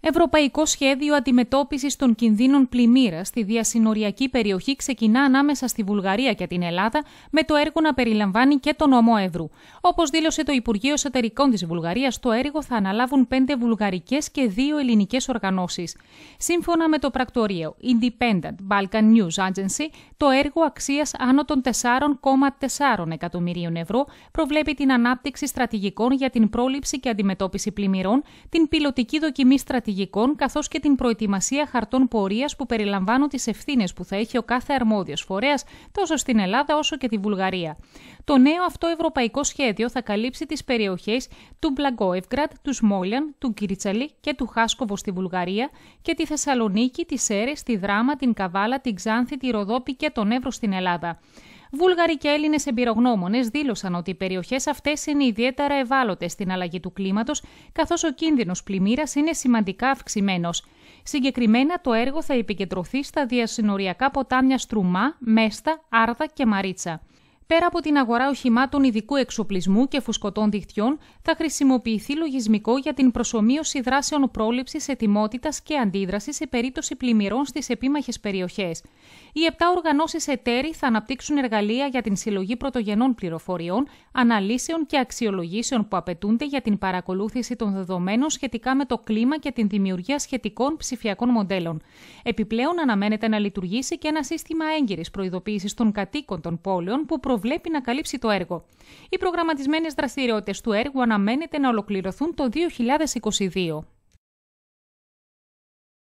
Ευρωπαϊκό σχέδιο αντιμετώπισης των κινδύνων πλημμύρας στη διασυνοριακή περιοχή ξεκινά ανάμεσα στη Βουλγαρία και την Ελλάδα με το έργο να περιλαμβάνει και τον νομό Εύρου. Όπως δήλωσε το Υπουργείο Εσωτερικών της Βουλγαρίας, το έργο θα αναλάβουν πέντε βουλγαρικές και δύο ελληνικές οργανώσεις. Σύμφωνα με το πρακτορείο Independent Balkan News Agency, το έργο αξίας άνω των 4,4 εκατομμυρίων ευρώ προβλέπει την ανάπτυξη στρατηγικών για την πρόληψη και αντιμετώπιση πλημμυρών, την πιλωτική δοκιμή στρατηγική στρατηγικών καθώς και την προετοιμασία χαρτών πορείας που περιλαμβάνουν τις ευθύνες που θα έχει ο κάθε αρμόδιος φορέας τόσο στην Ελλάδα όσο και τη Βουλγαρία. Το νέο αυτό ευρωπαϊκό σχέδιο θα καλύψει τις περιοχές του Μπλαγκόευγκραντ, του Σμόλιαν, του Κίριτσαλι και του Χάσκοβο στη Βουλγαρία και τη Θεσσαλονίκη, τη Σέρε, τη Δράμα, την Καβάλα, την Ξάνθη, τη Ροδόπη και τον Εύρο στην Ελλάδα. Βούλγαροι και Έλληνες εμπειρογνώμονες δήλωσαν ότι οι περιοχές αυτές είναι ιδιαίτερα ευάλωτες στην αλλαγή του κλίματος, καθώς ο κίνδυνος πλημμύρας είναι σημαντικά αυξημένος. Συγκεκριμένα, το έργο θα επικεντρωθεί στα διασυνοριακά ποτάμια Στρουμά, Μέστα, Άρδα και Μαρίτσα. Πέρα από την αγορά οχημάτων ειδικού εξοπλισμού και φουσκωτών δικτυών, θα χρησιμοποιηθεί λογισμικό για την προσωμείωση δράσεων πρόληψης, ετοιμότητας και αντίδρασης σε περίπτωση πλημμυρών στις επίμαχες περιοχές. Οι 7 οργανώσεις εταίροι θα αναπτύξουν εργαλεία για την συλλογή πρωτογενών πληροφοριών, αναλύσεων και αξιολογήσεων που απαιτούνται για την παρακολούθηση των δεδομένων σχετικά με το κλίμα και την δημιουργία σχετικών ψηφιακών μοντέλων. Επιπλέον, αναμένεται να λειτουργήσει και ένα σύστημα έγκυρης προειδοποίησης των κατοίκων των πόλεων που βλέπει να καλύψει το έργο. Οι προγραμματισμένες δραστηριότητες του έργου αναμένεται να ολοκληρωθούν το 2022.